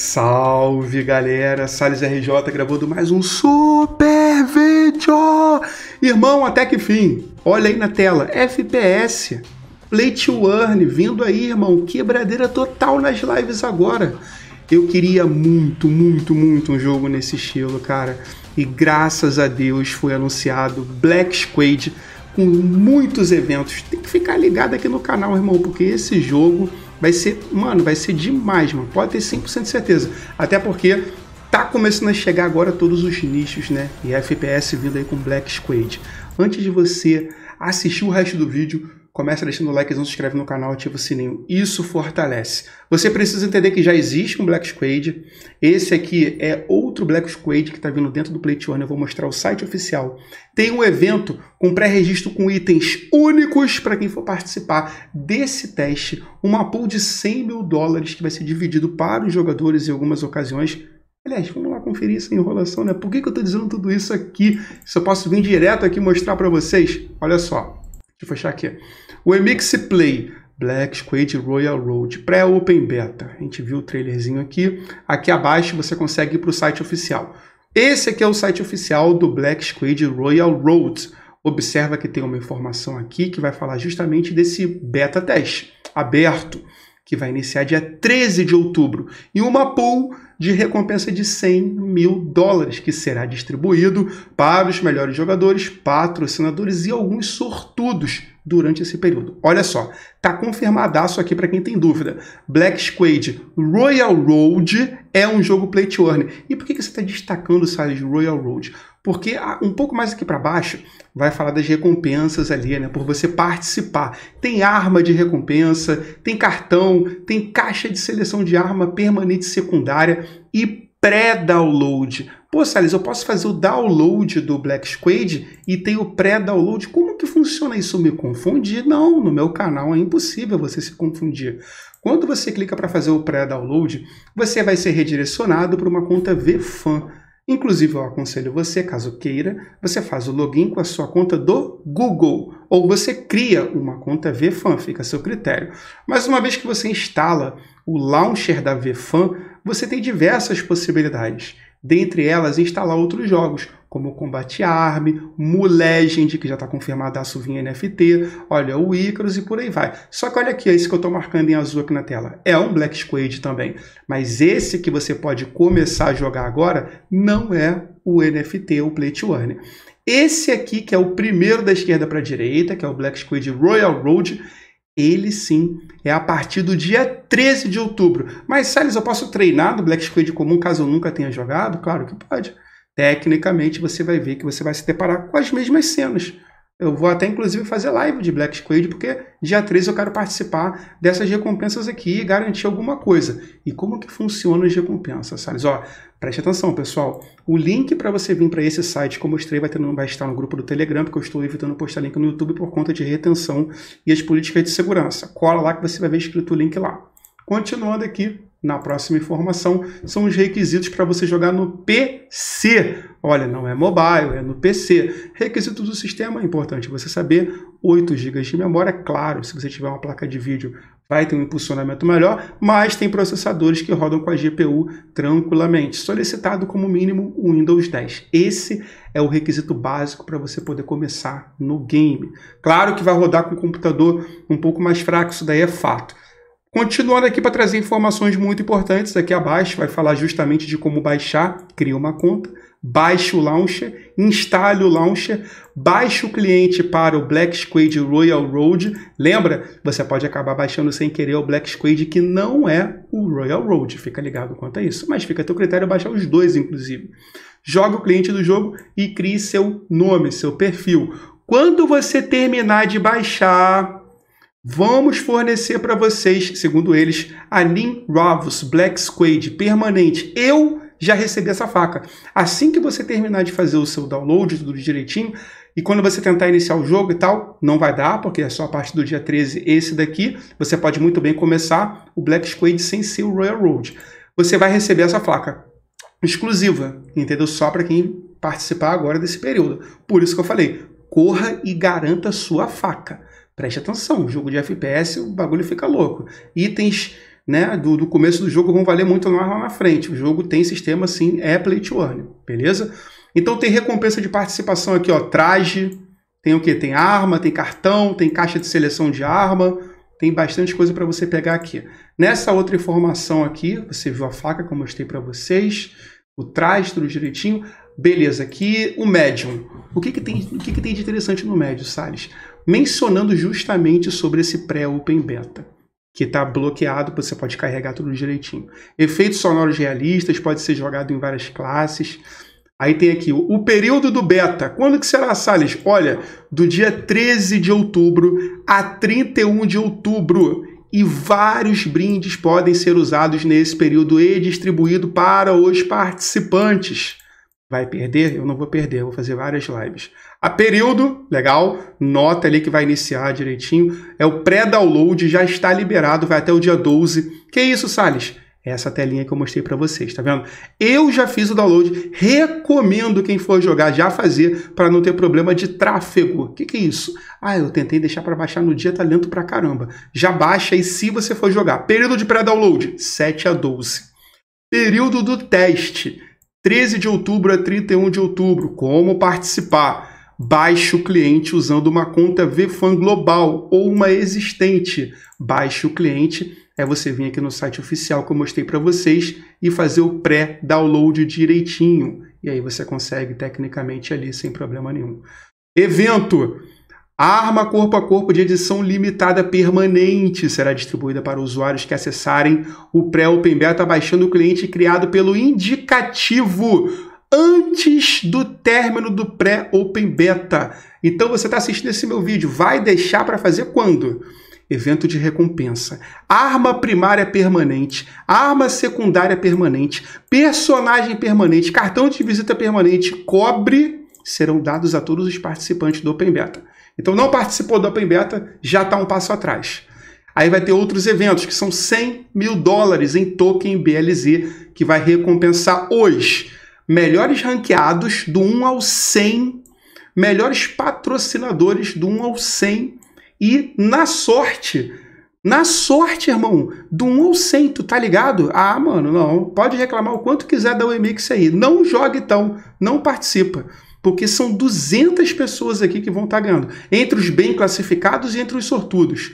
Salve galera, Sales RJ gravando mais um super vídeo! Irmão, até que fim! Olha aí na tela, FPS, Play to Earn, vindo aí, irmão, quebradeira total nas lives agora. Eu queria muito, muito, muito um jogo nesse estilo, cara. E graças a Deus foi anunciado Black Squad com muitos eventos. Tem que ficar ligado aqui no canal, irmão, porque esse jogo Vai ser, mano, vai ser demais, mano. Pode ter 100% de certeza. Até porque tá começando a chegar agora todos os nichos, né? E FPS vindo aí com Black Squad. Antes de você assistir o resto do vídeo, Começa deixando o não se inscreve no canal, ativa o sininho. Isso fortalece. Você precisa entender que já existe um Black Squad. Esse aqui é outro Black Squad que está vindo dentro do Play Eu vou mostrar o site oficial. Tem um evento com pré-registro com itens únicos para quem for participar desse teste. Uma pool de 100 mil dólares que vai ser dividido para os jogadores em algumas ocasiões. Aliás, vamos lá conferir essa enrolação, né? Por que, que eu estou dizendo tudo isso aqui? Se eu posso vir direto aqui mostrar para vocês? Olha só. Deixa eu fechar aqui. O MX Play Black Squad Royal Road pré-open beta. A gente viu o trailerzinho aqui. Aqui abaixo você consegue ir para o site oficial. Esse aqui é o site oficial do Black Squad Royal Road. Observa que tem uma informação aqui que vai falar justamente desse beta teste aberto, que vai iniciar dia 13 de outubro. E uma pool de recompensa de 100 mil dólares, que será distribuído para os melhores jogadores, patrocinadores e alguns sortudos durante esse período. Olha só, tá confirmadaço aqui para quem tem dúvida. Black Squad Royal Road é um jogo play to earn. E por que, que você está destacando o site Royal Road? porque ah, um pouco mais aqui para baixo vai falar das recompensas ali, né? Por você participar. Tem arma de recompensa, tem cartão, tem caixa de seleção de arma permanente secundária e pré-download. Pô, Salles, eu posso fazer o download do Black Squad e tem o pré-download. Como que funciona isso? Me confundir? Não, no meu canal é impossível você se confundir. Quando você clica para fazer o pré-download, você vai ser redirecionado para uma conta VFan. Inclusive, eu aconselho você, caso queira, você faz o login com a sua conta do Google ou você cria uma conta VFan, fica a seu critério. Mas uma vez que você instala o launcher da VFan, você tem diversas possibilidades, dentre elas instalar outros jogos como Combate arm, Mulegend, que já está confirmada a Suvinha NFT, olha, o Icarus e por aí vai. Só que olha aqui, esse é que eu estou marcando em azul aqui na tela. É um Black Squid também, mas esse que você pode começar a jogar agora não é o NFT, o Play to Earn. Esse aqui, que é o primeiro da esquerda para a direita, que é o Black Squid Royal Road, ele sim é a partir do dia 13 de outubro. Mas, Salles, eu posso treinar no Black Squid comum caso eu nunca tenha jogado? Claro que pode tecnicamente você vai ver que você vai se deparar com as mesmas cenas. Eu vou até inclusive fazer live de Black Squid, porque dia 13 eu quero participar dessas recompensas aqui e garantir alguma coisa. E como que funciona as recompensas, Salles? Ó, preste atenção, pessoal. O link para você vir para esse site que eu mostrei vai, ter, vai estar no grupo do Telegram, porque eu estou evitando postar link no YouTube por conta de retenção e as políticas de segurança. Cola lá que você vai ver escrito o link lá. Continuando aqui, na próxima informação são os requisitos para você jogar no PC. Olha, não é mobile, é no PC. Requisitos do sistema é importante você saber. 8 GB de memória, claro, se você tiver uma placa de vídeo vai ter um impulsionamento melhor, mas tem processadores que rodam com a GPU tranquilamente. Solicitado como mínimo o Windows 10. Esse é o requisito básico para você poder começar no game. Claro que vai rodar com um computador um pouco mais fraco, isso daí é fato Continuando aqui para trazer informações muito importantes aqui abaixo, vai falar justamente de como baixar, cria uma conta, baixe o launcher, instale o launcher, baixe o cliente para o Black Squid Royal Road. Lembra? Você pode acabar baixando sem querer o Black Squid que não é o Royal Road. Fica ligado quanto a isso, mas fica a teu critério baixar os dois inclusive. Joga o cliente do jogo e crie seu nome, seu perfil. Quando você terminar de baixar, Vamos fornecer para vocês, segundo eles, a Nim Ravus Black Squid permanente. Eu já recebi essa faca. Assim que você terminar de fazer o seu download, tudo direitinho, e quando você tentar iniciar o jogo e tal, não vai dar, porque é só a partir do dia 13 esse daqui. Você pode muito bem começar o Black Squid sem ser o Royal Road. Você vai receber essa faca exclusiva, entendeu? Só para quem participar agora desse período. Por isso que eu falei, corra e garanta sua faca preste atenção, jogo de FPS, o bagulho fica louco. Itens né, do, do começo do jogo vão valer muito mais lá na frente. O jogo tem sistema assim, é play to earn, beleza? Então tem recompensa de participação aqui, ó, traje, tem o que? Tem arma, tem cartão, tem caixa de seleção de arma, tem bastante coisa para você pegar aqui. Nessa outra informação aqui, você viu a faca que eu mostrei para vocês, o traje, tudo direitinho. Beleza, aqui o médium. O que, que, tem, o que, que tem de interessante no médium, Salles? mencionando justamente sobre esse pré-open beta, que está bloqueado, você pode carregar tudo direitinho. Efeitos sonoros realistas, pode ser jogado em várias classes. Aí tem aqui o período do beta. Quando que será, Salles? Olha, do dia 13 de outubro a 31 de outubro. E vários brindes podem ser usados nesse período e distribuído para os participantes. Vai perder? Eu não vou perder, vou fazer várias lives. A período, legal, nota ali que vai iniciar direitinho. É o pré-download, já está liberado, vai até o dia 12. Que isso, Sales? É essa telinha que eu mostrei para vocês, tá vendo? Eu já fiz o download, recomendo quem for jogar já fazer para não ter problema de tráfego. O que, que é isso? Ah, eu tentei deixar para baixar no dia, tá lento para caramba. Já baixa e se você for jogar. Período de pré-download, 7 a 12. Período do teste, 13 de outubro a 31 de outubro. Como participar? Baixe o cliente usando uma conta VFAN global ou uma existente. Baixe o cliente é você vir aqui no site oficial que eu mostrei para vocês e fazer o pré-download direitinho. E aí você consegue tecnicamente ali sem problema nenhum. Evento. Arma corpo a corpo de edição limitada permanente será distribuída para usuários que acessarem o pré-Open Beta baixando o cliente criado pelo indicativo antes do término do pré-Open Beta. Então você está assistindo esse meu vídeo, vai deixar para fazer quando? Evento de recompensa, arma primária permanente, arma secundária permanente, personagem permanente, cartão de visita permanente, cobre serão dados a todos os participantes do Open Beta. Então não participou do Open Beta, já está um passo atrás. Aí vai ter outros eventos, que são 100 mil dólares em token BLZ, que vai recompensar hoje melhores ranqueados do 1 ao 100, melhores patrocinadores do 1 ao 100 e na sorte, na sorte, irmão, do 1 ao 100, tu tá ligado? Ah, mano, não, pode reclamar o quanto quiser da UEMIX aí, não jogue então, não participa. Porque são 200 pessoas aqui que vão estar tá ganhando, entre os bem classificados e entre os sortudos.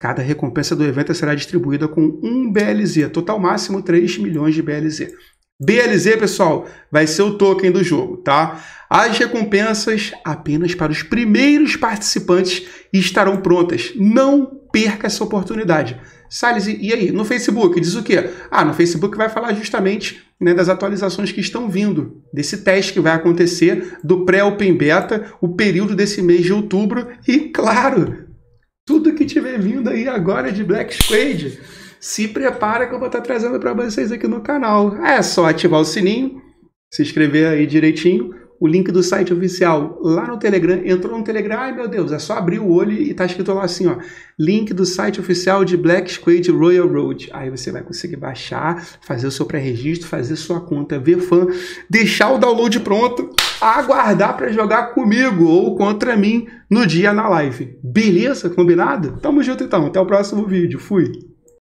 Cada recompensa do evento será distribuída com um BLZ, total máximo 3 milhões de BLZ. BLZ, pessoal, vai ser o token do jogo, tá? As recompensas apenas para os primeiros participantes estarão prontas. Não perca essa oportunidade. Salles, e aí? No Facebook, diz o quê? Ah, no Facebook vai falar justamente né, das atualizações que estão vindo, desse teste que vai acontecer do pré-Open Beta, o período desse mês de outubro e, claro, tudo que tiver vindo aí agora de Black Squad se prepara que eu vou estar trazendo para vocês aqui no canal. É só ativar o sininho, se inscrever aí direitinho. O link do site oficial lá no Telegram. Entrou no Telegram, ai meu Deus, é só abrir o olho e tá escrito lá assim, ó. Link do site oficial de Black Squid Royal Road. Aí você vai conseguir baixar, fazer o seu pré-registro, fazer sua conta, ver fã, deixar o download pronto, aguardar para jogar comigo ou contra mim no dia na live. Beleza? Combinado? Tamo junto então. Até o próximo vídeo. Fui.